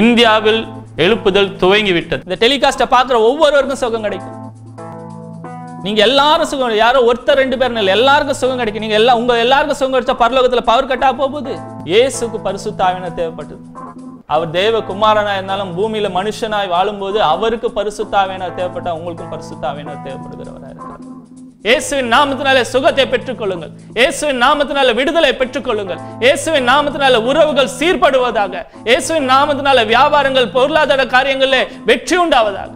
இந்தியாவில் எழுப்புதல் துவங்கிவிட்டது இந்த டெலிகாஸ்ட பாக்குற ஒவ்வொருவருக்கும் சுகம் கிடைக்கும் நீங்க எல்லாரும் சுகம் யாரோ ஒருத்தர் ரெண்டு பேரும் இல்லை எல்லாருக்கும் சுகம் கிடைக்கும் நீங்க எல்லா உங்க எல்லாருக்கும் சுகம் கிடைச்சா பரலோகத்துல பவர் கட்டா போகுது ஏசுக்கு பரிசுத்தாவின தேவைப்பட்டது அவர் தேவ குமாரனா இருந்தாலும் பூமியில மனுஷனாய் வாழும்போது அவருக்கு பரிசுத்தாவினா தேவைப்பட்டா உங்களுக்கும் பரிசுத்தாவினா தேவைப்படுகிறவராக இருக்கு இயேசுவின் நாமத்தினால சுகத்தை கொள்ளுங்கள் இயேசுவின் நாமத்தினால விடுதலை பெற்றுக்கொள்ளுங்கள் இயேசுவின் நாமத்தினால உறவுகள் சீர்படுவதாக இயேசுவின் நாமத்தினால வியாபாரங்கள் பொருளாதார காரியங்களில் வெற்றி உண்டாவதாக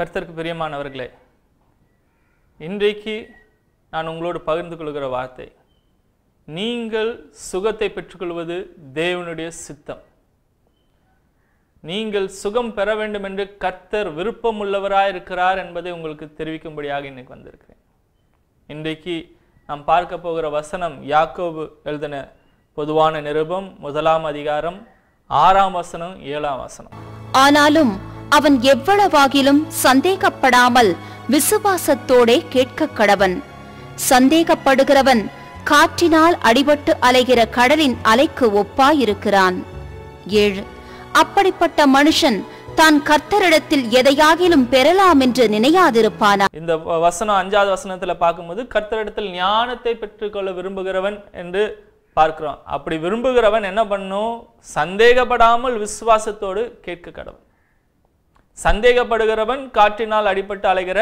கர்த்தருக்கு பிரியமானவர்களே இன்றைக்கு நான் உங்களோடு பகிர்ந்து கொள்கிற வார்த்தை நீங்கள் சுகத்தை பெற்றுக்கொள்வது தேவனுடைய சித்தம் நீங்கள் சுகம் பெற வேண்டும் என்று கர்த்தர் விருப்பம் உள்ளவராயிருக்கிறார் என்பதை உங்களுக்கு தெரிவிக்கும்படியாக இன்னைக்கு வந்திருக்கிறேன் இன்றைக்கு நாம் பார்க்க போகிற வசனம் யாக்கோபு எழுதின பொதுவான நிருபம் முதலாம் அதிகாரம் ஆறாம் வசனம் ஏழாம் வசனம் ஆனாலும் அவன் எவ்வளவாகிலும் சந்தேகப்படாமல் விசுவாசத்தோடே கேட்க கடவன் சந்தேகப்படுகிறவன் காற்றினால் அடிபட்டு அலைகிற கடலின் அலைக்கு ஒப்பாயிருக்கிறான் ஏழு அப்படிப்பட்ட மனுஷன் தான் கர்த்தரிடத்தில் எதையாகிலும் பெறலாம் என்று நினையாதிருப்பானா இந்த வசனம் அஞ்சாவது வசனத்துல பார்க்கும்போது கர்த்தரிடத்தில் ஞானத்தை பெற்றுக்கொள்ள விரும்புகிறவன் என்று பார்க்கிறோம் அப்படி விரும்புகிறவன் என்ன பண்ணும் சந்தேகப்படாமல் விசுவாசத்தோடு கேட்க கடவுள் சந்தேகப்படுகிறவன் காற்றினால் அடிபட்டு அலைகிற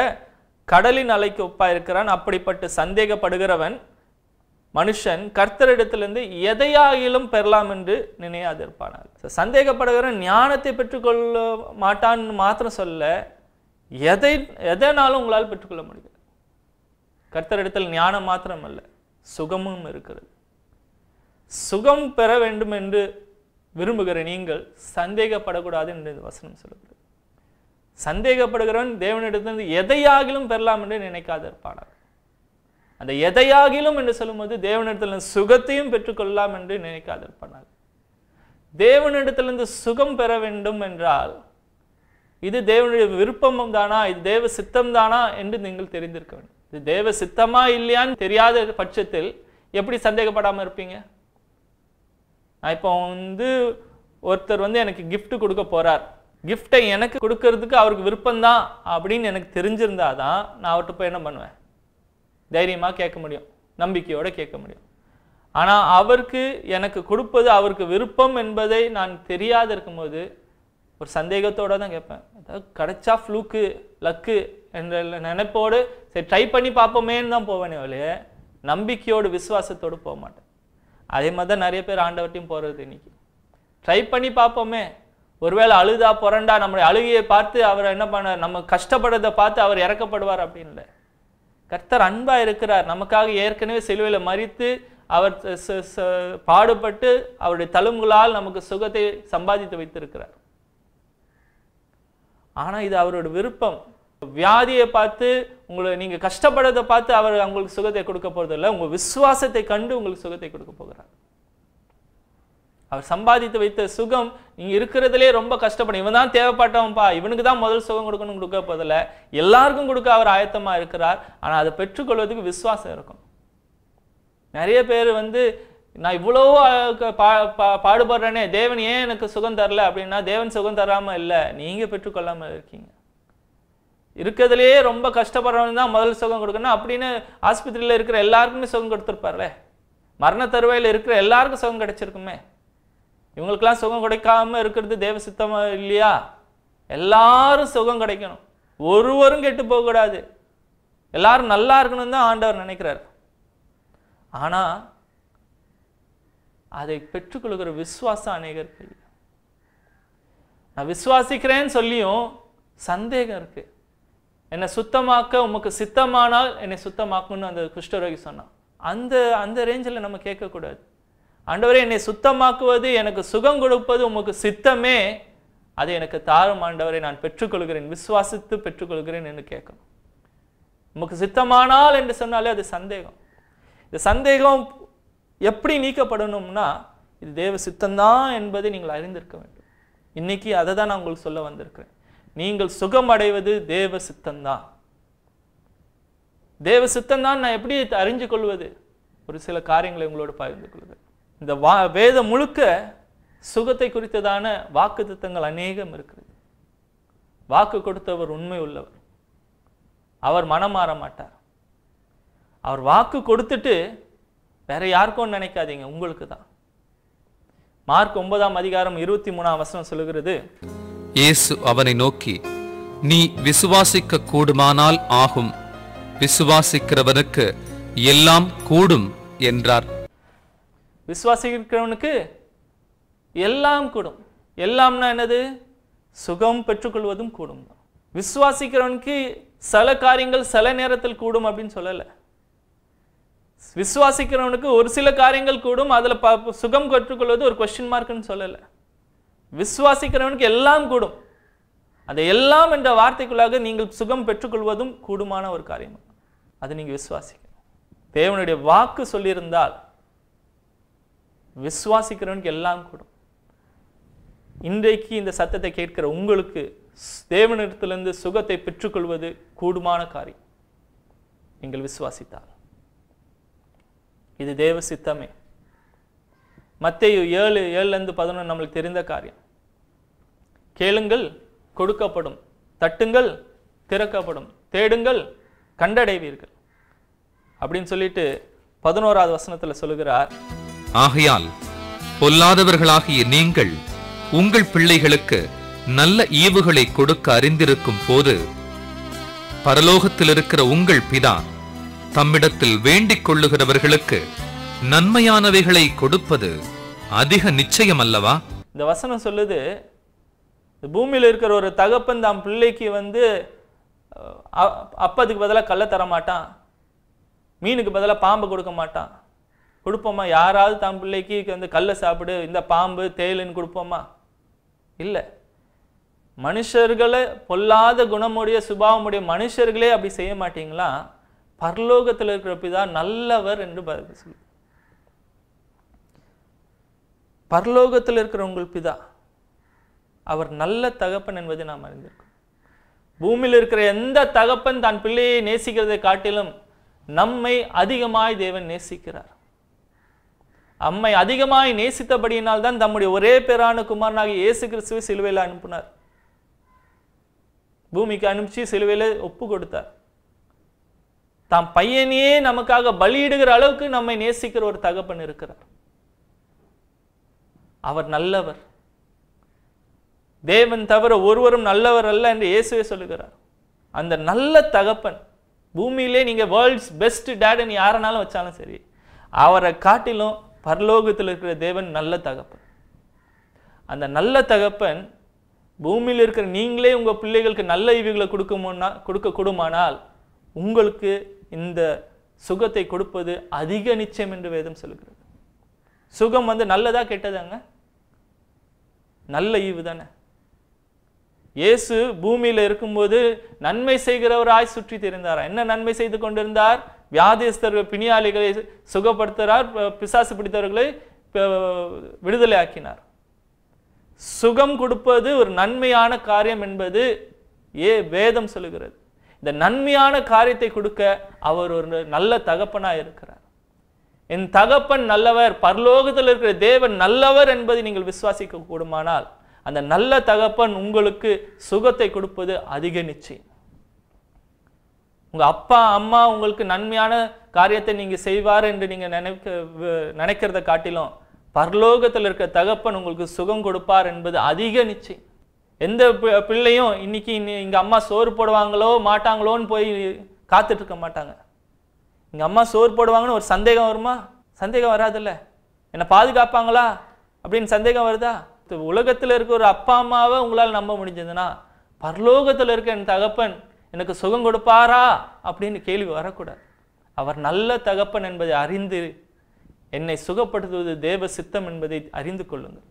கடலின் அலைக்கு ஒப்பாக இருக்கிறான் அப்படிப்பட்டு சந்தேகப்படுகிறவன் மனுஷன் கர்த்தரிடத்திலிருந்து எதையாகிலும் பெறலாம் என்று நினையாதிருப்பானார் சந்தேகப்படுகிற ஞானத்தை பெற்றுக்கொள்ள மாட்டான்னு மாத்திரம் சொல்ல எதை எதனாலும் உங்களால் பெற்றுக்கொள்ள முடியும் கர்த்தரிடத்தில் ஞானம் மாத்திரம் அல்ல சுகமும் இருக்கிறது சுகம் பெற வேண்டும் என்று விரும்புகிற நீங்கள் சந்தேகப்படக்கூடாது என்று வசனம் சொல்லுகிறது சந்தேகப்படுகிறவன் தேவனிடத்திலிருந்து எதையாகிலும் பெறலாம் என்று இருப்பானார் அந்த எதையாகிலும் என்று சொல்லும்போது தேவனிடத்திலிருந்து சுகத்தையும் பெற்றுக்கொள்ளலாம் என்று இருப்பானார் தேவனிடத்திலிருந்து சுகம் பெற வேண்டும் என்றால் இது தேவனுடைய விருப்பமும் தானா இது தேவ சித்தம் தானா என்று நீங்கள் தெரிந்திருக்க வேண்டும் இது தேவ சித்தமா இல்லையான்னு தெரியாத பட்சத்தில் எப்படி சந்தேகப்படாமல் இருப்பீங்க நான் இப்போ வந்து ஒருத்தர் வந்து எனக்கு கிஃப்ட் கொடுக்க போகிறார் கிஃப்டை எனக்கு கொடுக்கறதுக்கு அவருக்கு விருப்பம்தான் அப்படின்னு எனக்கு தெரிஞ்சிருந்தா தான் நான் அவர்கிட்ட போய் என்ன பண்ணுவேன் தைரியமாக கேட்க முடியும் நம்பிக்கையோடு கேட்க முடியும் ஆனால் அவருக்கு எனக்கு கொடுப்பது அவருக்கு விருப்பம் என்பதை நான் தெரியாத இருக்கும்போது ஒரு சந்தேகத்தோடு தான் கேட்பேன் அதாவது கிடைச்சா ஃப்ளூக்கு லக்கு என்ற நினைப்போடு சரி ட்ரை பண்ணி பார்ப்போமேன்னு தான் போவேனே ஒழிய நம்பிக்கையோடு விசுவாசத்தோடு போக மாட்டேன் அதே மாதிரி தான் நிறைய பேர் ஆண்டவர்கிட்டையும் போகிறது இன்னைக்கு ட்ரை பண்ணி பார்ப்போமே ஒருவேளை அழுதா புரண்டா நம்முடைய அழுகையை பார்த்து அவர் என்ன பண்ண நம்ம கஷ்டப்படுறதை பார்த்து அவர் இறக்கப்படுவார் அப்படின்னு கர்த்தர் அன்பாக இருக்கிறார் நமக்காக ஏற்கனவே சிலுவையில் மறித்து அவர் பாடுபட்டு அவருடைய தழும்புகளால் நமக்கு சுகத்தை சம்பாதித்து வைத்திருக்கிறார் ஆனால் இது அவரோட விருப்பம் வியாதியை பார்த்து உங்களை நீங்கள் கஷ்டப்படுறதை பார்த்து அவர் உங்களுக்கு சுகத்தை கொடுக்க போகிறதில்ல உங்கள் விசுவாசத்தை கண்டு உங்களுக்கு சுகத்தை கொடுக்க போகிறார் அவர் சம்பாதித்து வைத்த சுகம் நீங்க இருக்கிறதுலே ரொம்ப கஷ்டப்படும் இவன் தான் தேவைப்பட்டவன்பா இவனுக்கு தான் முதல் சுகம் கொடுக்கணும் கொடுக்க போதில்ல எல்லாருக்கும் கொடுக்க அவர் ஆயத்தமா இருக்கிறார் ஆனால் அதை பெற்றுக்கொள்வதுக்கு விசுவாசம் இருக்கும் நிறைய பேர் வந்து நான் இவ்வளோ பாடுபடுறேனே தேவன் ஏன் எனக்கு சுகம் தரல அப்படின்னா தேவன் சுகம் தராமல் இல்லை நீங்கள் பெற்றுக்கொள்ளாமல் இருக்கீங்க இருக்கிறதுலையே ரொம்ப கஷ்டப்படுறவங்க தான் முதல் சுகம் கொடுக்கணும் அப்படின்னு ஆஸ்பத்திரியில் இருக்கிற எல்லாருக்குமே சுகம் கொடுத்துருப்பார்ல மரண தருவையில் இருக்கிற எல்லாருக்கும் சுகம் கிடைச்சிருக்குமே இவங்களுக்கெல்லாம் சுகம் கிடைக்காம இருக்கிறது தேவ சித்தமாக இல்லையா எல்லாரும் சுகம் கிடைக்கணும் ஒருவரும் கெட்டு போகக்கூடாது எல்லாரும் நல்லா இருக்கணும் தான் ஆண்டவர் நினைக்கிறார் ஆனால் அதை பெற்றுக்கொள்கிற விசுவாசம் அநேகருக்கு இல்லை நான் விசுவாசிக்கிறேன்னு சொல்லியும் சந்தேகம் இருக்கு என்னை சுத்தமாக்க உமக்கு சித்தமானால் என்னை சுத்தமாக்கணும்னு அந்த குஷ்டரோகி சொன்னான் அந்த அந்த ரேஞ்சில் நம்ம கேட்கக்கூடாது ஆண்டவரே என்னை சுத்தமாக்குவது எனக்கு சுகம் கொடுப்பது உமக்கு சித்தமே அது எனக்கு தாரும் ஆண்டவரை நான் பெற்றுக்கொள்கிறேன் விசுவாசித்து பெற்றுக்கொள்கிறேன் என்று கேட்கணும் உமக்கு சித்தமானால் என்று சொன்னாலே அது சந்தேகம் இந்த சந்தேகம் எப்படி நீக்கப்படணும்னா இது தேவ சித்தம்தான் என்பதை நீங்கள் அறிந்திருக்க வேண்டும் இன்னைக்கு அதை தான் நான் உங்களுக்கு சொல்ல வந்திருக்கிறேன் நீங்கள் சுகம் அடைவது தேவ சித்தம்தான் தேவ சித்தம்தான் நான் எப்படி அறிஞ்சு கொள்வது ஒரு சில காரியங்களை உங்களோட பகிர்ந்து கொள்வது இந்த வா வேதம் முழுக்க சுகத்தை குறித்ததான வாக்கு திட்டங்கள் அநேகம் இருக்கிறது வாக்கு கொடுத்தவர் உண்மை உள்ளவர் அவர் மனம் மாற மாட்டார் அவர் வாக்கு கொடுத்துட்டு வேற யாருக்கும் நினைக்காதீங்க உங்களுக்கு தான் மார்க் ஒன்பதாம் அதிகாரம் இருபத்தி மூணாம் வசனம் சொல்லுகிறது இயேசு அவனை நோக்கி நீ விசுவாசிக்க கூடுமானால் ஆகும் விசுவாசிக்கிறவனுக்கு எல்லாம் கூடும் என்றார் விசுவாசிக்கிறவனுக்கு எல்லாம் கூடும் எல்லாம்னா என்னது சுகம் பெற்றுக்கொள்வதும் கூடும் விசுவாசிக்கிறவனுக்கு சில காரியங்கள் சில நேரத்தில் கூடும் அப்படின்னு சொல்லலை விசுவாசிக்கிறவனுக்கு ஒரு சில காரியங்கள் கூடும் அதில் ப சுகம் கற்றுக்கொள்வது ஒரு கொஸ்டின் மார்க்குன்னு சொல்லலை விசுவாசிக்கிறவனுக்கு எல்லாம் கூடும் அந்த எல்லாம் என்ற வார்த்தைக்குள்ளாக நீங்கள் சுகம் பெற்றுக்கொள்வதும் கூடுமான ஒரு காரியம் அது நீங்கள் விசுவாசிக்க தேவனுடைய வாக்கு சொல்லியிருந்தால் விசுவாசிக்கிறவனுக்கு எல்லாம் கூடும் இன்றைக்கு இந்த சத்தத்தை கேட்கிற உங்களுக்கு தேவனிடத்திலிருந்து சுகத்தை பெற்றுக்கொள்வது கூடுமான காரியம் நீங்கள் விசுவாசித்தால் இது தேவ சித்தமே மத்தையு ஏழு ஏழுலேருந்து பதினொன்று நம்மளுக்கு தெரிந்த காரியம் கேளுங்கள் கொடுக்கப்படும் தட்டுங்கள் திறக்கப்படும் தேடுங்கள் கண்டடைவீர்கள் அப்படின்னு சொல்லிட்டு பதினோராவது வசனத்தில் சொல்லுகிறார் ஆகையால் பொல்லாதவர்களாகிய நீங்கள் உங்கள் பிள்ளைகளுக்கு நல்ல ஈவுகளை கொடுக்க அறிந்திருக்கும் போது பரலோகத்தில் இருக்கிற உங்கள் பிதா தம்மிடத்தில் வேண்டிக் கொள்ளுகிறவர்களுக்கு நன்மையானவைகளை கொடுப்பது அதிக நிச்சயம் அல்லவா இந்த வசனம் சொல்லுது பூமியில் இருக்கிற ஒரு தகப்பன் தாம் பிள்ளைக்கு வந்து அப்பதுக்கு பதிலாக கள்ள தர மாட்டான் மீனுக்கு பதிலாக பாம்பு கொடுக்க மாட்டான் கொடுப்போமா யாராவது தம் பிள்ளைக்கு வந்து கல்லை சாப்பிடு இந்த பாம்பு தேலுன்னு கொடுப்போமா இல்லை மனுஷர்களை பொல்லாத குணமுடைய சுபாவமுடைய மனுஷர்களே அப்படி செய்ய மாட்டீங்களா பரலோகத்தில் இருக்கிற பிதா நல்லவர் என்று சொல்லு பரலோகத்தில் இருக்கிற பிதா அவர் நல்ல தகப்பன் என்பதை நாம் அறிந்திருக்கோம் பூமியில் இருக்கிற எந்த தகப்பன் தன் பிள்ளையை நேசிக்கிறதை காட்டிலும் நம்மை அதிகமாய் தேவன் நேசிக்கிறார் அம்மை அதிகமாய் நேசித்தபடியினால் தான் தம்முடைய ஒரே பேரான குமாரனாக இயேசு கிறிஸ்துவை சிலுவையில் அனுப்பினார் பூமிக்கு அனுப்பிச்சு சிலுவையில் ஒப்பு கொடுத்தார் தாம் பையனையே நமக்காக பலியிடுகிற அளவுக்கு நம்மை நேசிக்கிற ஒரு தகப்பன் இருக்கிறார் அவர் நல்லவர் தேவன் தவிர ஒருவரும் நல்லவர் அல்ல என்று இயேசுவே சொல்லுகிறார் அந்த நல்ல தகப்பன் பூமியிலே நீங்கள் வேர்ல்ட்ஸ் பெஸ்ட் டேடுன்னு யாரனாலும் வச்சாலும் சரி அவரை காட்டிலும் பரலோகத்தில் இருக்கிற தேவன் நல்ல தகப்பன் அந்த நல்ல தகப்பன் பூமியில் இருக்கிற நீங்களே உங்கள் பிள்ளைகளுக்கு நல்ல ஈவுகளை கொடுக்க கொடுக்கக்கூடுமானால் உங்களுக்கு இந்த சுகத்தை கொடுப்பது அதிக நிச்சயம் என்று வேதம் சொல்கிறது சுகம் வந்து நல்லதா கெட்டதாங்க நல்ல ஈவு தானே இயேசு பூமியில் இருக்கும்போது நன்மை செய்கிறவராய் சுற்றி தெரிந்தாரா என்ன நன்மை செய்து கொண்டிருந்தார் வியாதிஸ்தர்கள் பிணியாளிகளை சுகப்படுத்துகிறார் பிசாசு பிடித்தவர்களை விடுதலை ஆக்கினார் சுகம் கொடுப்பது ஒரு நன்மையான காரியம் என்பது ஏ வேதம் சொல்லுகிறது இந்த நன்மையான காரியத்தை கொடுக்க அவர் ஒரு நல்ல தகப்பனாக இருக்கிறார் என் தகப்பன் நல்லவர் பரலோகத்தில் இருக்கிற தேவன் நல்லவர் என்பதை நீங்கள் விசுவாசிக்க கூடுமானால் அந்த நல்ல தகப்பன் உங்களுக்கு சுகத்தை கொடுப்பது அதிக நிச்சயம் உங்கள் அப்பா அம்மா உங்களுக்கு நன்மையான காரியத்தை நீங்கள் செய்வார் என்று நீங்கள் நினைக்க நினைக்கிறத காட்டிலும் பரலோகத்தில் இருக்க தகப்பன் உங்களுக்கு சுகம் கொடுப்பார் என்பது அதிக நிச்சயம் எந்த பிள்ளையும் இன்னைக்கு எங்கள் அம்மா சோறு போடுவாங்களோ மாட்டாங்களோன்னு போய் காத்துட்டு இருக்க மாட்டாங்க எங்கள் அம்மா சோறு போடுவாங்கன்னு ஒரு சந்தேகம் வருமா சந்தேகம் வராதுல்ல என்னை பாதுகாப்பாங்களா அப்படின்னு சந்தேகம் வருதா உலகத்தில் இருக்க ஒரு அப்பா அம்மாவை உங்களால் நம்ப முடிஞ்சதுன்னா பரலோகத்தில் இருக்க என் தகப்பன் எனக்கு சுகம் கொடுப்பாரா அப்படின்னு கேள்வி வரக்கூடாது அவர் நல்ல தகப்பன் என்பதை அறிந்து என்னை சுகப்படுத்துவது தேவ சித்தம் என்பதை அறிந்து கொள்ளுங்கள்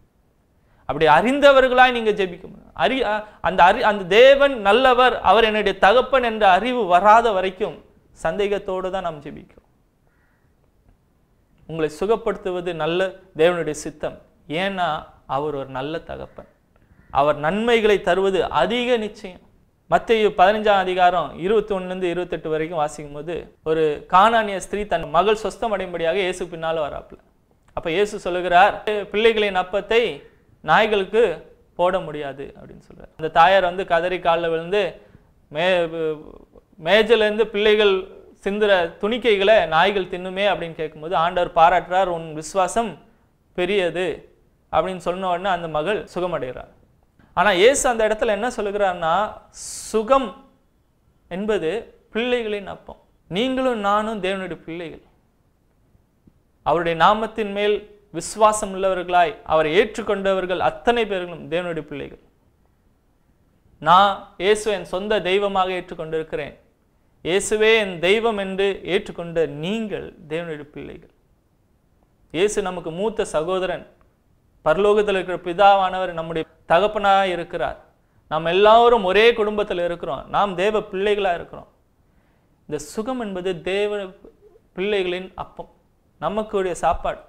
அப்படி அறிந்தவர்களாய் நீங்கள் ஜெபிக்க அறி அந்த அறி அந்த தேவன் நல்லவர் அவர் என்னுடைய தகப்பன் என்ற அறிவு வராத வரைக்கும் சந்தேகத்தோடு தான் நாம் ஜெபிக்கும் உங்களை சுகப்படுத்துவது நல்ல தேவனுடைய சித்தம் ஏன்னா அவர் ஒரு நல்ல தகப்பன் அவர் நன்மைகளை தருவது அதிக நிச்சயம் மத்தையு பதினஞ்சாம் அதிகாரம் இருபத்தி ஒன்றுலேருந்து இருபத்தெட்டு வரைக்கும் வாசிக்கும் போது ஒரு காணானிய ஸ்திரீ தன் மகள் சொஸ்தம் அடையும்படியாக இயேசு பின்னால் வராப்புல அப்போ இயேசு சொல்லுகிறார் பிள்ளைகளின் அப்பத்தை நாய்களுக்கு போட முடியாது அப்படின்னு சொல்கிறார் அந்த தாயார் வந்து கதறி காலில் விழுந்து மே மேஜிலேருந்து பிள்ளைகள் சிந்துற துணிக்கைகளை நாய்கள் தின்னுமே அப்படின்னு கேட்கும்போது ஆண்டவர் பாராட்டுறார் உன் விசுவாசம் பெரியது அப்படின்னு சொன்ன உடனே அந்த மகள் சுகமடைகிறார் ஆனால் இயேசு அந்த இடத்துல என்ன சொல்லுகிறார்னா சுகம் என்பது பிள்ளைகளின் அப்பம் நீங்களும் நானும் தேவனுடைய பிள்ளைகள் அவருடைய நாமத்தின் மேல் விசுவாசம் உள்ளவர்களாய் அவரை ஏற்றுக்கொண்டவர்கள் அத்தனை பேர்களும் தேவனுடைய பிள்ளைகள் நான் இயேசு என் சொந்த தெய்வமாக ஏற்றுக்கொண்டிருக்கிறேன் இயேசுவே என் தெய்வம் என்று ஏற்றுக்கொண்ட நீங்கள் தேவனுடைய பிள்ளைகள் இயேசு நமக்கு மூத்த சகோதரன் பரலோகத்தில் இருக்கிற பிதாவானவர் நம்முடைய தகப்பனாக இருக்கிறார் நாம் எல்லாரும் ஒரே குடும்பத்தில் இருக்கிறோம் நாம் தேவ பிள்ளைகளாக இருக்கிறோம் இந்த சுகம் என்பது தேவ பிள்ளைகளின் அப்பம் நமக்குடைய சாப்பாடு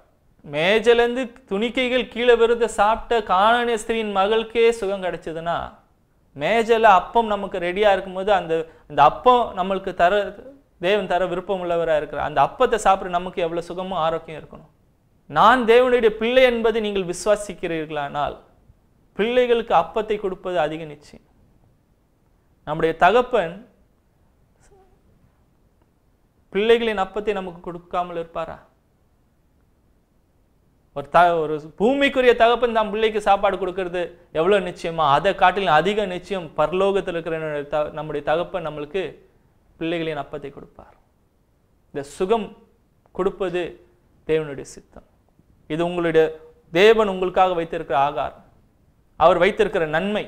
மேஜலேருந்து துணிக்கைகள் கீழே விருத சாப்பிட்ட காணனிய ஸ்திரீயின் மகளுக்கே சுகம் கிடைச்சதுன்னா மேஜல அப்பம் நமக்கு ரெடியாக இருக்கும்போது அந்த அந்த அப்பம் நம்மளுக்கு தர தேவன் தர விருப்பம் உள்ளவராக இருக்கிறார் அந்த அப்பத்தை சாப்பிட்ற நமக்கு எவ்வளோ சுகமும் ஆரோக்கியம் இருக்கணும் நான் தேவனுடைய பிள்ளை என்பதை நீங்கள் விசுவாசிக்கிறீர்களானால் பிள்ளைகளுக்கு அப்பத்தை கொடுப்பது அதிக நிச்சயம் நம்முடைய தகப்பன் பிள்ளைகளின் அப்பத்தை நமக்கு கொடுக்காமல் இருப்பாரா ஒரு த ஒரு பூமிக்குரிய தகப்பன் தான் பிள்ளைக்கு சாப்பாடு கொடுக்கறது எவ்வளோ நிச்சயமா அதை காட்டிலும் அதிக நிச்சயம் பரலோகத்தில் இருக்கிற த நம்முடைய தகப்பன் நம்மளுக்கு பிள்ளைகளின் அப்பத்தை கொடுப்பார் இந்த சுகம் கொடுப்பது தேவனுடைய சித்தம் இது உங்களுடைய தேவன் உங்களுக்காக வைத்திருக்கிற ஆகார் அவர் வைத்திருக்கிற நன்மை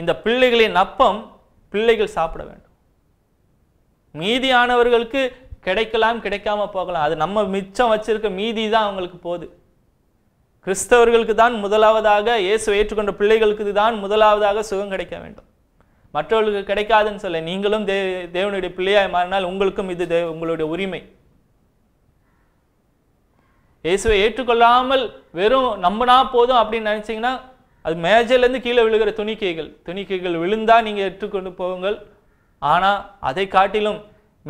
இந்த பிள்ளைகளின் அப்பம் பிள்ளைகள் சாப்பிட வேண்டும் மீதியானவர்களுக்கு கிடைக்கலாம் கிடைக்காம போகலாம் அது நம்ம மிச்சம் வச்சிருக்க மீதி தான் அவங்களுக்கு போகுது கிறிஸ்தவர்களுக்கு தான் முதலாவதாக இயேசு ஏற்றுக்கொண்ட பிள்ளைகளுக்கு தான் முதலாவதாக சுகம் கிடைக்க வேண்டும் மற்றவர்களுக்கு கிடைக்காதுன்னு சொல்ல நீங்களும் தே தேவனுடைய பிள்ளையாய் மாறினால் உங்களுக்கும் இது உங்களுடைய உரிமை இயேசுவை ஏற்றுக்கொள்ளாமல் வெறும் நம்பினா போதும் அப்படின்னு நினச்சிங்கன்னா அது மேஜர்லேருந்து கீழே விழுகிற துணிக்கைகள் துணிக்கைகள் விழுந்தால் நீங்கள் ஏற்றுக்கொண்டு போங்கள் ஆனால் அதை காட்டிலும்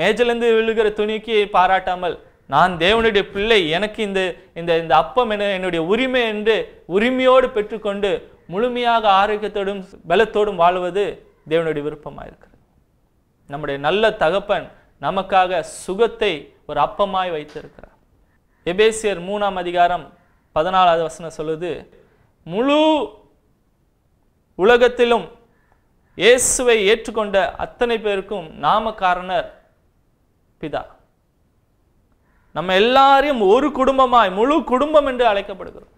மேஜர்லேருந்து விழுகிற துணிக்கையை பாராட்டாமல் நான் தேவனுடைய பிள்ளை எனக்கு இந்த இந்த இந்த அப்பம் என என்னுடைய உரிமை என்று உரிமையோடு பெற்றுக்கொண்டு முழுமையாக ஆரோக்கியத்தோடும் பலத்தோடும் வாழ்வது தேவனுடைய விருப்பமாக இருக்கிறது நம்முடைய நல்ல தகப்பன் நமக்காக சுகத்தை ஒரு அப்பமாய் வைத்திருக்கிறார் எபேசியர் மூணாம் அதிகாரம் பதினாலாவது வசனம் சொல்லுது முழு உலகத்திலும் இயேசுவை ஏற்றுக்கொண்ட அத்தனை பேருக்கும் நாமக்காரணர் பிதா நம்ம எல்லாரையும் ஒரு குடும்பமாய் முழு குடும்பம் என்று அழைக்கப்படுகிறோம்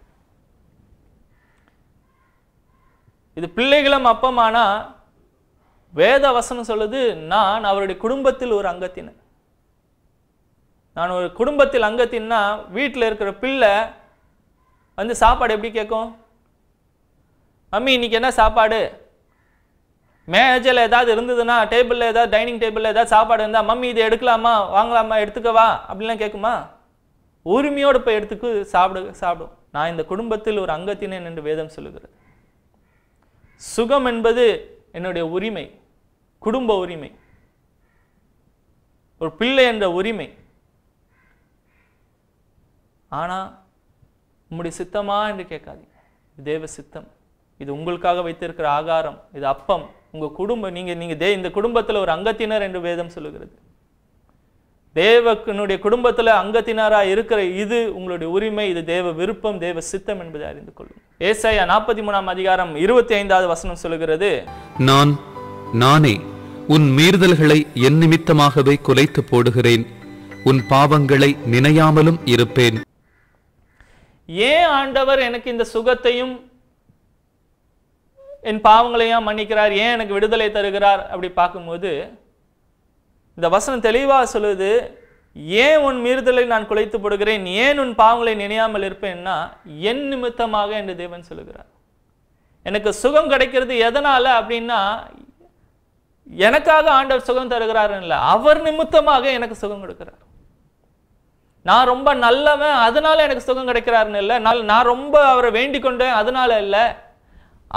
இது பிள்ளைகளும் அப்பமானா வேத வசனம் சொல்லுது நான் அவருடைய குடும்பத்தில் ஒரு அங்கத்தினர் நான் ஒரு குடும்பத்தில் அங்கத்தின்னா வீட்டில் இருக்கிற பிள்ளை வந்து சாப்பாடு எப்படி கேட்கும் மம்மி இன்னைக்கு என்ன சாப்பாடு மேஜில் ஏதாவது இருந்ததுன்னா டேபிளில் ஏதாவது டைனிங் டேபிளில் ஏதாவது சாப்பாடு இருந்தால் மம்மி இதை எடுக்கலாமா வாங்கலாமா எடுத்துக்கவா அப்படிலாம் கேட்குமா உரிமையோடு போய் எடுத்துக்கு சாப்பிடு சாப்பிடும் நான் இந்த குடும்பத்தில் ஒரு அங்கத்தினேன் என்று வேதம் சொல்லுகிறது சுகம் என்பது என்னுடைய உரிமை குடும்ப உரிமை ஒரு பிள்ளை என்ற உரிமை ஆனால் உங்களுடைய சித்தமா என்று கேட்காதீங்க தேவ சித்தம் இது உங்களுக்காக வைத்திருக்கிற ஆகாரம் இது அப்பம் உங்கள் குடும்பம் நீங்கள் நீங்கள் தே இந்த குடும்பத்தில் ஒரு அங்கத்தினர் என்று வேதம் சொல்லுகிறது தேவனுடைய குடும்பத்தில் அங்கத்தினராக இருக்கிற இது உங்களுடைய உரிமை இது தேவ விருப்பம் தேவ சித்தம் என்பதை அறிந்து கொள்ளும் ஏசாயா நாற்பத்தி மூணாம் அதிகாரம் இருபத்தி ஐந்தாவது வசனம் சொல்லுகிறது நான் நானே உன் மீறுதல்களை என் நிமித்தமாகவே குலைத்து போடுகிறேன் உன் பாவங்களை நினையாமலும் இருப்பேன் ஏன் ஆண்டவர் எனக்கு இந்த சுகத்தையும் என் பாவங்களையும் மன்னிக்கிறார் ஏன் எனக்கு விடுதலை தருகிறார் அப்படி பார்க்கும்போது இந்த வசனம் தெளிவாக சொல்லுது ஏன் உன் மீறுதலை நான் குலைத்து போடுகிறேன் ஏன் உன் பாவங்களை நினையாமல் இருப்பேன்னா என் நிமித்தமாக என்று தேவன் சொல்லுகிறார் எனக்கு சுகம் கிடைக்கிறது எதனால் அப்படின்னா எனக்காக ஆண்டவர் சுகம் தருகிறார் இல்லை அவர் நிமித்தமாக எனக்கு சுகம் கொடுக்கிறார் நான் ரொம்ப நல்லவன் அதனால எனக்கு சுகம் கிடைக்கிறாருன்னு இல்லை நான் நான் ரொம்ப அவரை வேண்டிக் கொண்டேன் அதனால இல்லை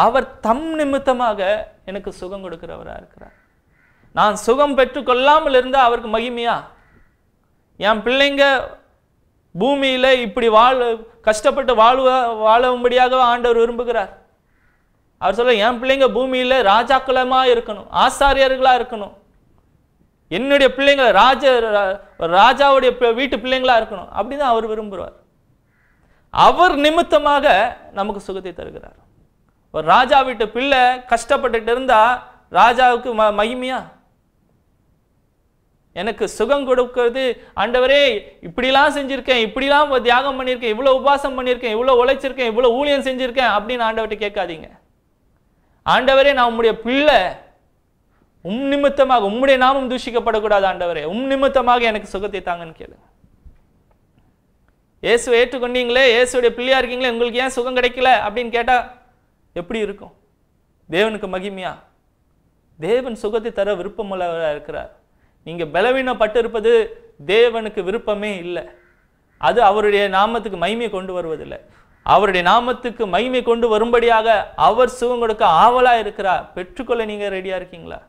அவர் தம் நிமித்தமாக எனக்கு சுகம் கொடுக்கிறவராக இருக்கிறார் நான் சுகம் பெற்றுக்கொள்ளாமல் இருந்தால் அவருக்கு மகிமையா என் பிள்ளைங்க பூமியில் இப்படி வாழ் கஷ்டப்பட்டு வாழ்வ வாழும்படியாக ஆண்டவர் விரும்புகிறார் அவர் சொல்ல என் பிள்ளைங்க பூமியில் ராஜாக்குலமாக இருக்கணும் ஆசாரியர்களாக இருக்கணும் என்னுடைய பிள்ளைங்களை ராஜ ராஜாவுடைய வீட்டு பிள்ளைங்களா இருக்கணும் அப்படிதான் அவர் விரும்புகிறார் அவர் நிமித்தமாக நமக்கு சுகத்தை தருகிறார் ஒரு ராஜா வீட்டு பிள்ளை கஷ்டப்பட்டுட்டு இருந்தா ராஜாவுக்கு ம மகிமையா எனக்கு சுகம் கொடுக்கிறது ஆண்டவரே இப்படிலாம் செஞ்சுருக்கேன் இப்படிலாம் தியாகம் பண்ணியிருக்கேன் இவ்வளோ உபாசம் பண்ணியிருக்கேன் இவ்வளோ உழைச்சிருக்கேன் இவ்வளோ ஊழியம் செஞ்சுருக்கேன் அப்படின்னு ஆண்டவர்கிட்ட கேட்காதீங்க ஆண்டவரே நான் உங்களுடைய பிள்ளை உம் நிமித்தமாக உம்முடைய நாமம் தூஷிக்கப்படக்கூடாது ஆண்டவரே உம் நிமித்தமாக எனக்கு சுகத்தை தாங்கன்னு கேளுங்க இயேசு ஏற்றுக்கொண்டீங்களே இயேசுடைய பிள்ளையா இருக்கீங்களே உங்களுக்கு ஏன் சுகம் கிடைக்கல அப்படின்னு கேட்டால் எப்படி இருக்கும் தேவனுக்கு மகிமையா தேவன் சுகத்தை தர விருப்பமுள்ளவராக இருக்கிறார் நீங்கள் பலவீனப்பட்டிருப்பது தேவனுக்கு விருப்பமே இல்லை அது அவருடைய நாமத்துக்கு மகிமை கொண்டு வருவதில்லை அவருடைய நாமத்துக்கு மகிமை கொண்டு வரும்படியாக அவர் சுகம் கொடுக்க ஆவலாக இருக்கிறார் பெற்றுக்கொள்ள நீங்கள் ரெடியாக இருக்கீங்களா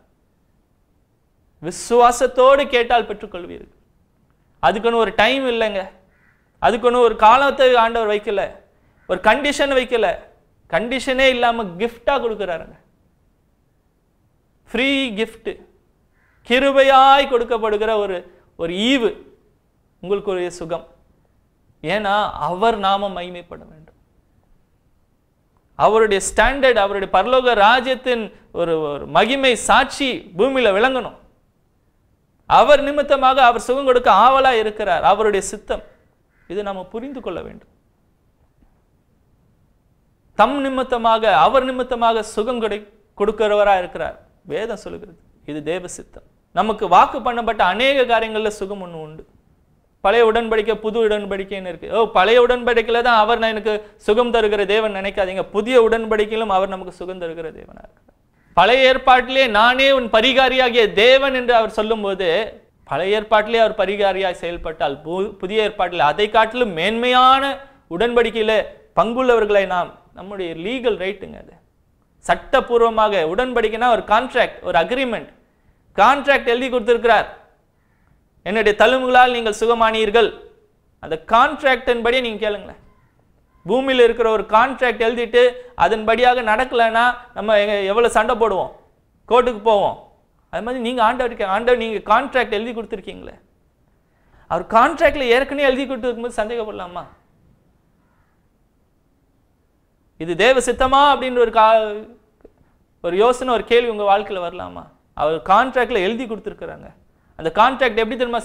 விசுவாசத்தோடு கேட்டால் பெற்றுக்கொள்வீர்கள் அதுக்குன்னு ஒரு டைம் இல்லைங்க அதுக்குன்னு ஒரு காலத்தை ஆண்டவர் வைக்கல ஒரு கண்டிஷன் வைக்கல கண்டிஷனே இல்லாமல் கிஃப்டாக கொடுக்குறாருங்க ஃப்ரீ கிஃப்ட்டு கிருபையாய் கொடுக்கப்படுகிற ஒரு ஒரு ஈவு உங்களுக்கு சுகம் ஏன்னா அவர் நாம மகிமைப்பட வேண்டும் அவருடைய ஸ்டாண்டர்ட் அவருடைய பரலோக ராஜ்யத்தின் ஒரு ஒரு மகிமை சாட்சி பூமியில் விளங்கணும் அவர் நிமித்தமாக அவர் சுகம் கொடுக்க ஆவலாக இருக்கிறார் அவருடைய சித்தம் இது நம்ம புரிந்து கொள்ள வேண்டும் தம் நிமித்தமாக அவர் நிமித்தமாக சுகம் கொடை கொடுக்கிறவராக இருக்கிறார் வேதம் சொல்லுகிறது இது தேவ சித்தம் நமக்கு வாக்கு பண்ணப்பட்ட அநேக காரியங்களில் சுகம் ஒன்று உண்டு பழைய உடன்படிக்கை புது உடன்படிக்கைன்னு இருக்குது ஓ பழைய உடன்படிக்கையில் தான் அவர் நான் எனக்கு சுகம் தருகிற தேவன் நினைக்காதீங்க புதிய உடன்படிக்கையிலும் அவர் நமக்கு சுகம் தருகிற தேவனாக இருக்கிறார் பழைய ஏற்பாட்டிலே நானே உன் பரிகாரியாகிய தேவன் என்று அவர் சொல்லும்போது பழைய ஏற்பாட்டிலே அவர் பரிகாரியாக செயல்பட்டால் புதிய ஏற்பாட்டில் அதை காட்டிலும் மேன்மையான உடன்படிக்கையில் பங்குள்ளவர்களை நாம் நம்முடைய லீகல் ரைட்டுங்க அது சட்டபூர்வமாக உடன்படிக்கைனா ஒரு கான்ட்ராக்ட் ஒரு அக்ரிமெண்ட் கான்ட்ராக்ட் எழுதி கொடுத்துருக்கிறார் என்னுடைய தழும்புகளால் நீங்கள் சுகமானீர்கள் அந்த கான்ட்ராக்டின்படியே நீங்கள் கேளுங்களேன் பூமியில் இருக்கிற ஒரு கான்ட்ராக்ட் எழுதிட்டு அதன்படியாக நடக்கலைன்னா நம்ம எவ்வளோ சண்டை போடுவோம் கோர்ட்டுக்கு போவோம் அது மாதிரி நீங்கள் ஆண்டவருக்கு ஆண்டவர் நீங்கள் கான்ட்ராக்ட் எழுதி கொடுத்துருக்கீங்களே அவர் கான்ட்ராக்டில் ஏற்கனவே எழுதி கொடுத்துருக்கும்போது சந்தேகப்படலாமா இது தேவ சித்தமா அப்படின்ற ஒரு கா ஒரு யோசனை ஒரு கேள்வி உங்கள் வாழ்க்கையில் வரலாமா அவர் கான்ட்ராக்டில் எழுதி கொடுத்துருக்குறாங்க அந்த கான்ட்ராக்ட் எப்படி தெரியுமா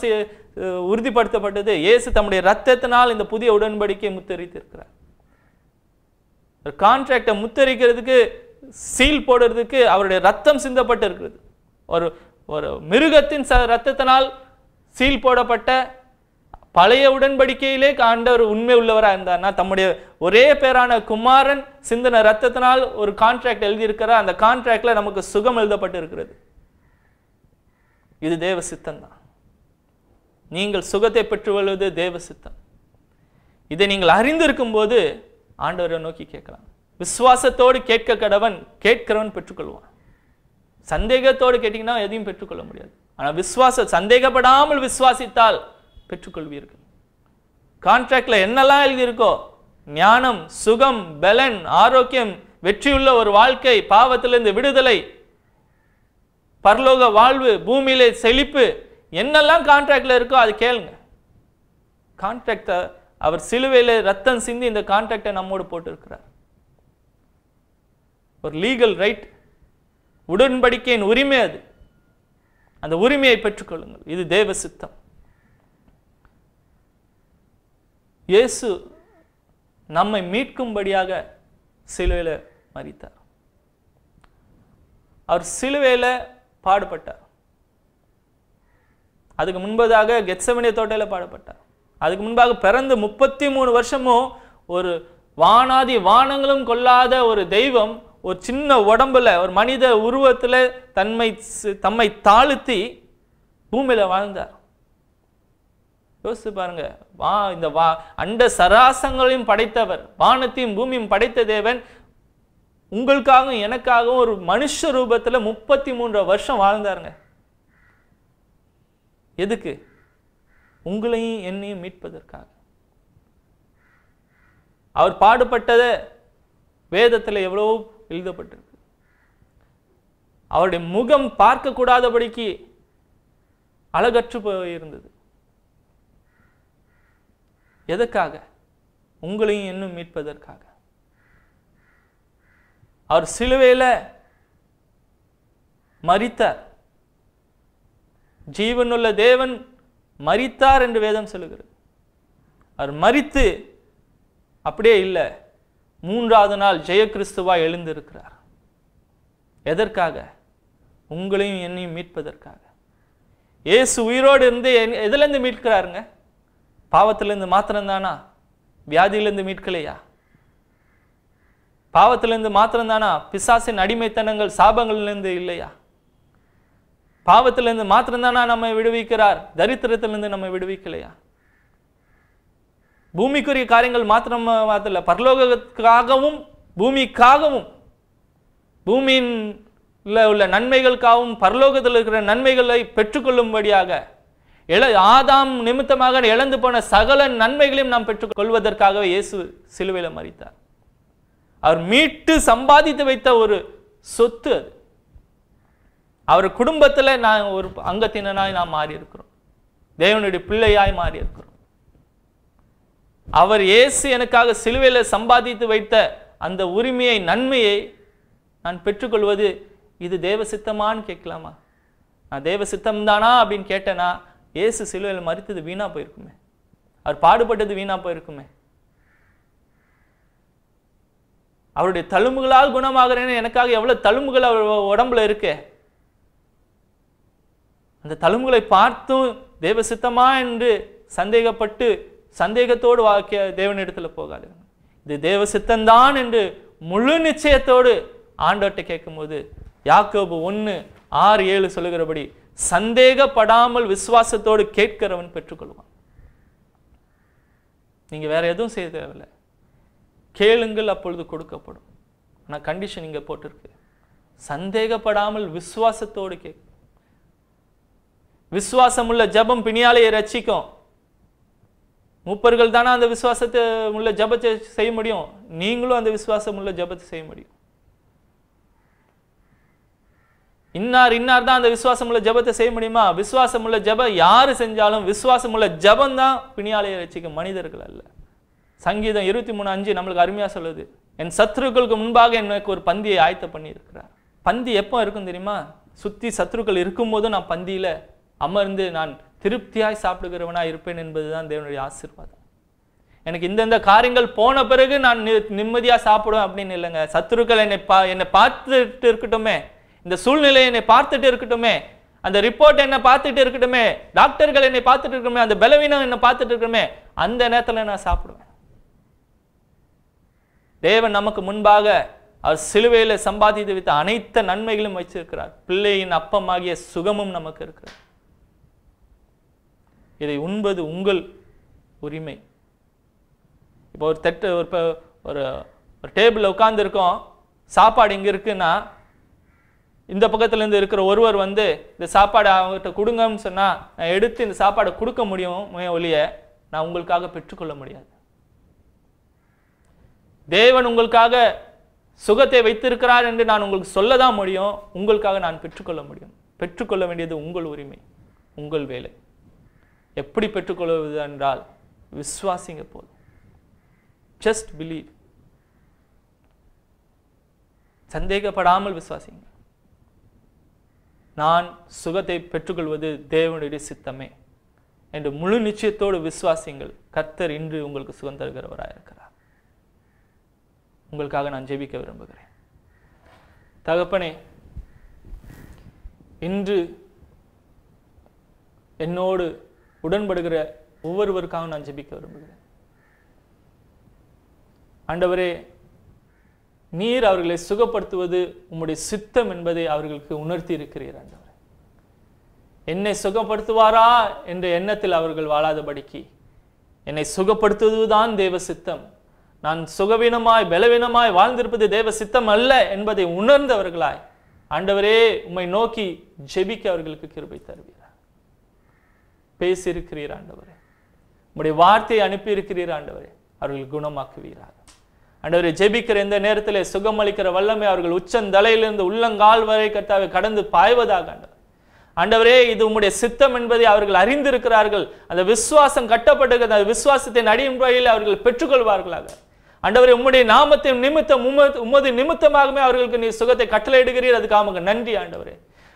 உறுதிப்படுத்தப்பட்டது இயேசு தம்முடைய ரத்தத்தினால் இந்த புதிய உடன்படிக்கையை இருக்கிறார் கான்ட்ராக்டை முத்தரிக்கிறதுக்கு சீல் போடுறதுக்கு அவருடைய ரத்தம் சிந்தப்பட்டு இருக்கிறது ஒரு ஒரு மிருகத்தின் ச ரத்தத்தினால் சீல் போடப்பட்ட பழைய உடன்படிக்கையிலே காண்டவர் உண்மை உள்ளவராக இருந்தார்னா தம்முடைய ஒரே பேரான குமாரன் சிந்தன ரத்தத்தினால் ஒரு கான்ட்ராக்ட் எழுதியிருக்கிறார் அந்த கான்ட்ராக்டில் நமக்கு சுகம் எழுதப்பட்டு இருக்கிறது இது தேவ தான் நீங்கள் சுகத்தை பெற்றுக்கொள்வது தேவ சித்தம் இதை நீங்கள் அறிந்திருக்கும் போது ஆண்டவரை நோக்கி கேட்கலாம் விசுவாசத்தோடு கேட்க கடவன் கேட்கிறவன் பெற்றுக்கொள்வான் சந்தேகத்தோடு கேட்டிங்கன்னா எதையும் பெற்றுக்கொள்ள முடியாது ஆனால் விசுவாச சந்தேகப்படாமல் விசுவாசித்தால் பெற்றுக்கொள்வீர்கள் கான்ட்ராக்டில் என்னெல்லாம் எழுதியிருக்கோ ஞானம் சுகம் பலன் ஆரோக்கியம் வெற்றியுள்ள ஒரு வாழ்க்கை பாவத்திலிருந்து விடுதலை பரலோக வாழ்வு பூமியிலே செழிப்பு என்னெல்லாம் கான்ட்ராக்டில் இருக்கோ அது கேளுங்க கான்ட்ராக்டை அவர் சிலுவையில் ரத்தம் சிந்தி இந்த கான்ட்ராக்டை நம்மோடு போட்டிருக்கிறார் ஒரு லீகல் ரைட் உடன்படிக்கையின் உரிமை அது அந்த உரிமையை பெற்றுக்கொள்ளுங்கள் இது தேவ சித்தம் இயேசு நம்மை மீட்கும்படியாக சிலுவையில் மறித்தார் அவர் சிலுவையில் பாடுபட்டார் அதுக்கு முன்பதாக கெட்சமனிய தோட்டையில் பாடுபட்டார் அதுக்கு முன்பாக பிறந்து முப்பத்தி மூணு வருஷமும் ஒரு வானாதி வானங்களும் கொள்ளாத ஒரு தெய்வம் ஒரு சின்ன உடம்புல ஒரு மனித உருவத்தில் தன்மை தம்மை தாழ்த்தி பூமியில் வாழ்ந்தார் யோசித்து பாருங்க வா இந்த வா அண்ட சராசங்களையும் படைத்தவர் வானத்தையும் பூமியும் படைத்த தேவன் உங்களுக்காகவும் எனக்காகவும் ஒரு மனுஷ ரூபத்தில் முப்பத்தி மூன்று வருஷம் வாழ்ந்தாருங்க எதுக்கு உங்களையும் என்னையும் மீட்பதற்காக அவர் பாடுபட்டதை வேதத்தில் எவ்வளவோ எழுதப்பட்டிருக்கு அவருடைய முகம் பார்க்கக்கூடாதபடிக்கு அழகற்று போயிருந்தது எதற்காக உங்களையும் இன்னும் மீட்பதற்காக அவர் சிலுவையில் மறித்தார் ஜீவனுள்ள தேவன் மறித்தார் என்று வேதம் சொல்லுகிறது அவர் மறித்து அப்படியே இல்லை மூன்றாவது நாள் ஜெய கிறிஸ்துவா எழுந்திருக்கிறார் எதற்காக உங்களையும் என்னையும் மீட்பதற்காக இயேசு உயிரோடு இருந்து எதுலேருந்து மீட்கிறாருங்க பாவத்திலேருந்து மாத்திரம்தானா வியாதியிலேருந்து மீட்கலையா பாவத்திலேருந்து மாத்திரம்தானா பிசாசின் அடிமைத்தனங்கள் சாபங்கள்லேருந்து இல்லையா பாவத்திலிருந்து மாத்திரம்தானா நம்மை விடுவிக்கிறார் தரித்திரத்திலிருந்து நம்மை விடுவிக்கலையா பூமிக்குரிய காரியங்கள் மாத்திரம் மாத்திரல்ல பரலோகத்துக்காகவும் பூமிக்காகவும் பூமியின் உள்ள நன்மைகளுக்காகவும் பரலோகத்தில் இருக்கிற நன்மைகளை பெற்றுக்கொள்ளும்படியாக ஆதாம் நிமித்தமாக இழந்து போன சகல நன்மைகளையும் நாம் பெற்றுக் பெற்றுக்கொள்வதற்காகவே இயேசு சிலுவையில் மறித்தார் அவர் மீட்டு சம்பாதித்து வைத்த ஒரு சொத்து அது அவர் குடும்பத்தில் நான் ஒரு அங்கத்தினனாய் நான் மாறியிருக்கிறோம் தேவனுடைய பிள்ளையாய் மாறியிருக்கிறோம் அவர் இயேசு எனக்காக சிலுவையில் சம்பாதித்து வைத்த அந்த உரிமையை நன்மையை நான் பெற்றுக்கொள்வது இது தேவ சித்தமான்னு கேட்கலாமா நான் தேவ சித்தம்தானா அப்படின்னு கேட்டேன்னா ஏசு சிலுவையில் மறித்தது வீணாக போயிருக்குமே அவர் பாடுபட்டது வீணாக போயிருக்குமே அவருடைய தழும்புகளால் குணமாகிறேன்னு எனக்காக எவ்வளோ தழும்புகள் அவர் உடம்புல இருக்கே அந்த பார்த்தும் தேவ சித்தமா என்று சந்தேகப்பட்டு சந்தேகத்தோடு வாக்கிய தேவனிடத்தில் போகாது இது தேவ சித்தந்தான் என்று முழு நிச்சயத்தோடு ஆண்டோட்ட கேட்கும்போது யாக்கோபு ஒன்று ஆறு ஏழு சொல்லுகிறபடி சந்தேகப்படாமல் விசுவாசத்தோடு கேட்கிறவன் பெற்றுக்கொள்வான் நீங்கள் வேற எதுவும் செய்ய தேவையில்லை கேளுங்கள் அப்பொழுது கொடுக்கப்படும் ஆனால் கண்டிஷன் இங்கே போட்டிருக்கு சந்தேகப்படாமல் விசுவாசத்தோடு கேட்கும் உள்ள ஜபம் பிணியாலையை ரட்சிக்கும் மூப்பர்கள் தானே அந்த விசுவாசத்தை உள்ள ஜபத்தை செய்ய முடியும் நீங்களும் அந்த விசுவாசம் உள்ள ஜபத்தை செய்ய முடியும் இன்னார் இன்னார் தான் அந்த விசுவாசம் உள்ள ஜபத்தை செய்ய முடியுமா விசுவாசம் உள்ள ஜப யார் செஞ்சாலும் விசுவாசம் உள்ள ஜபம் தான் பிணியாலையை ரசிக்கும் மனிதர்கள் அல்ல சங்கீதம் இருபத்தி மூணு அஞ்சு நம்மளுக்கு அருமையாக சொல்லுது என் சத்ருக்களுக்கு முன்பாக எனக்கு ஒரு பந்தியை ஆயத்த பண்ணியிருக்கிறார் பந்தி எப்போ இருக்கும் தெரியுமா சுற்றி சத்ருக்கள் போதும் நான் பந்தியில் அமர்ந்து நான் திருப்தியாய் சாப்பிடுகிறவனாக இருப்பேன் என்பதுதான் தேவனுடைய ஆசிர்வாதம் எனக்கு இந்தந்த காரியங்கள் போன பிறகு நான் நிம்மதியாக சாப்பிடுவேன் அப்படின்னு இல்லைங்க சத்துருக்கள் என்னை பா என்னை பார்த்துட்டு இருக்கட்டுமே இந்த சூழ்நிலை என்னை பார்த்துட்டு இருக்கட்டுமே அந்த ரிப்போர்ட் என்னை பார்த்துட்டு இருக்கட்டுமே டாக்டர்கள் என்னை பார்த்துட்டு இருக்கணுமே அந்த பலவீனம் என்னை பார்த்துட்டு இருக்கணுமே அந்த நேரத்தில் நான் சாப்பிடுவேன் தேவன் நமக்கு முன்பாக அவர் சிலுவையில் சம்பாதித்து வைத்த அனைத்து நன்மைகளும் வச்சிருக்கிறார் பிள்ளையின் அப்பமாகிய சுகமும் நமக்கு இருக்கிறார் இதை உண்பது உங்கள் உரிமை இப்போ ஒரு தட்டு ஒரு இப்போ ஒரு ஒரு டேபிளில் உட்காந்துருக்கோம் சாப்பாடு இங்கே இருக்குன்னா இந்த பக்கத்துலேருந்து இருக்கிற ஒருவர் வந்து இந்த சாப்பாடு அவங்ககிட்ட கொடுங்கன்னு சொன்னால் நான் எடுத்து இந்த சாப்பாடை கொடுக்க முடியும் ஒழிய நான் உங்களுக்காக பெற்றுக்கொள்ள முடியாது தேவன் உங்களுக்காக சுகத்தை வைத்திருக்கிறார் என்று நான் உங்களுக்கு சொல்ல தான் முடியும் உங்களுக்காக நான் பெற்றுக்கொள்ள முடியும் பெற்றுக்கொள்ள வேண்டியது உங்கள் உரிமை உங்கள் வேலை எப்படி பெற்றுக்கொள்வது என்றால் விஸ்வாசிங்க போதும் ஜஸ்ட் பிலீவ் சந்தேகப்படாமல் விசுவாசிங்க நான் சுகத்தை பெற்றுக்கொள்வது தேவனுடைய சித்தமே என்று முழு நிச்சயத்தோடு விசுவாசிங்கள் கத்தர் இன்று உங்களுக்கு சுகம் தருகிறவராக இருக்கிறார் உங்களுக்காக நான் ஜெபிக்க விரும்புகிறேன் தகப்பனே இன்று என்னோடு உடன்படுகிற ஒவ்வொருவருக்காகவும் நான் ஜெபிக்க விரும்புகிறேன் ஆண்டவரே நீர் அவர்களை சுகப்படுத்துவது உம்முடைய சித்தம் என்பதை அவர்களுக்கு உணர்த்தி இருக்கிறீர் ஆண்டவரே என்னை சுகப்படுத்துவாரா என்ற எண்ணத்தில் அவர்கள் வாழாதபடிக்கு என்னை சுகப்படுத்துவதுதான் தேவ சித்தம் நான் சுகவீனமாய் பலவீனமாய் வாழ்ந்திருப்பது தேவ சித்தம் அல்ல என்பதை உணர்ந்தவர்களாய் ஆண்டவரே உம்மை நோக்கி ஜெபிக்க அவர்களுக்கு கிருபை தருவீர் பேசியிருக்கிறீர் ஆண்டவரே உங்களுடைய வார்த்தையை அனுப்பியிருக்கிறீர் ஆண்டவரே அவர்கள் குணமாக்குவீராக ஆண்டவரை ஜெபிக்கிற எந்த நேரத்தில் சுகமளிக்கிற வல்லமை அவர்கள் உச்சந்தலையிலிருந்து உள்ளங்கால் வரை கர்த்தாவை கடந்து பாய்வதாக ஆண்டவர் ஆண்டவரே இது உங்களுடைய சித்தம் என்பதை அவர்கள் அறிந்திருக்கிறார்கள் அந்த விசுவாசம் கட்டப்பட்டிருக்கிற அந்த விசுவாசத்தின் அடிப்படையில் அவர்கள் பெற்றுக்கொள்வார்களாக ஆண்டவரே உம்முடைய நாமத்தின் நிமித்தம் உமது உமது நிமித்தமாகவே அவர்களுக்கு நீ சுகத்தை கட்டளையிடுகிறீர் அதுக்காக நன்றி ஆண்டவரே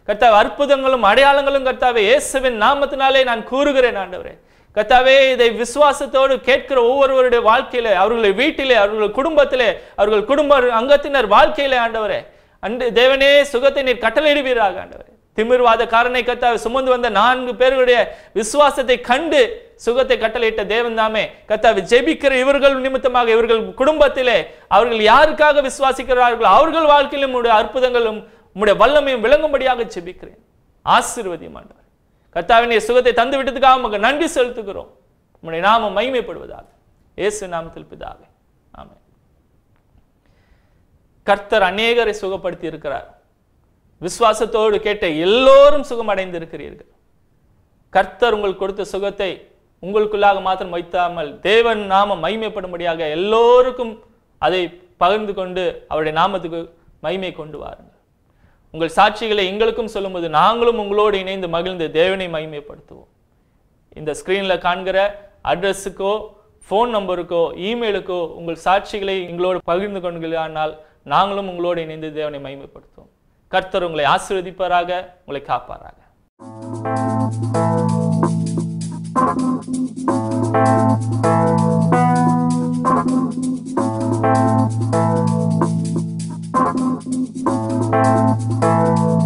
கர்த்தாவே அற்புதங்களும் அடையாளங்களும் கர்த்தாவே இயேசுவின் நாமத்தினாலே நான் கூறுகிறேன் ஆண்டவரே கத்தாவே இதை விசுவாசத்தோடு கேட்கிற ஒவ்வொருவருடைய வாழ்க்கையிலே அவர்களுடைய வீட்டிலே அவர்கள் குடும்பத்திலே அவர்கள் குடும்ப அங்கத்தினர் வாழ்க்கையிலே ஆண்டவரே அன்று தேவனே சுகத்தை நீர் கட்டளையிடுவீராக ஆண்டவரே திமிர்வாத காரணை கத்தாவை சுமந்து வந்த நான்கு பேர்களுடைய விசுவாசத்தை கண்டு சுகத்தை கட்டளையிட்ட தேவன் தாமே கத்தாவை ஜெபிக்கிற இவர்கள் நிமித்தமாக இவர்கள் குடும்பத்திலே அவர்கள் யாருக்காக விசுவாசிக்கிறார்கள் அவர்கள் வாழ்க்கையிலும் அற்புதங்களும் உம்முடைய வல்லமையும் விளங்கும்படியாக செபிக்கிறேன் ஆசிர்வதியமாண்டார் கர்த்தாவினுடைய சுகத்தை தந்து விட்டதுக்காக உங்களுக்கு நன்றி செலுத்துகிறோம் உம்முடைய நாமம் மகிமைப்படுவதாக இயேசு நாம திருப்பிதாக ஆமே கர்த்தர் அநேகரை சுகப்படுத்தி இருக்கிறார் விசுவாசத்தோடு கேட்ட எல்லோரும் சுகம் அடைந்திருக்கிறீர்கள் கர்த்தர் உங்களுக்கு கொடுத்த சுகத்தை உங்களுக்குள்ளாக மாத்திரம் வைத்தாமல் தேவன் நாம மகிமைப்படும்படியாக எல்லோருக்கும் அதை பகிர்ந்து கொண்டு அவருடைய நாமத்துக்கு மகிமை கொண்டு வாருங்கள் உங்கள் சாட்சிகளை எங்களுக்கும் சொல்லும்போது நாங்களும் உங்களோடு இணைந்து மகிழ்ந்து தேவனை மகிமைப்படுத்துவோம் இந்த ஸ்க்ரீனில் காண்கிற அட்ரஸுக்கோ ஃபோன் நம்பருக்கோ இமெயிலுக்கோ உங்கள் சாட்சிகளை எங்களோடு பகிர்ந்து கொள்கிறானால் நாங்களும் உங்களோடு இணைந்து தேவனை மகிமைப்படுத்துவோம் கர்த்தர் உங்களை ஆசீர்வதிப்பாராக உங்களை காப்பாராக Thank you. Música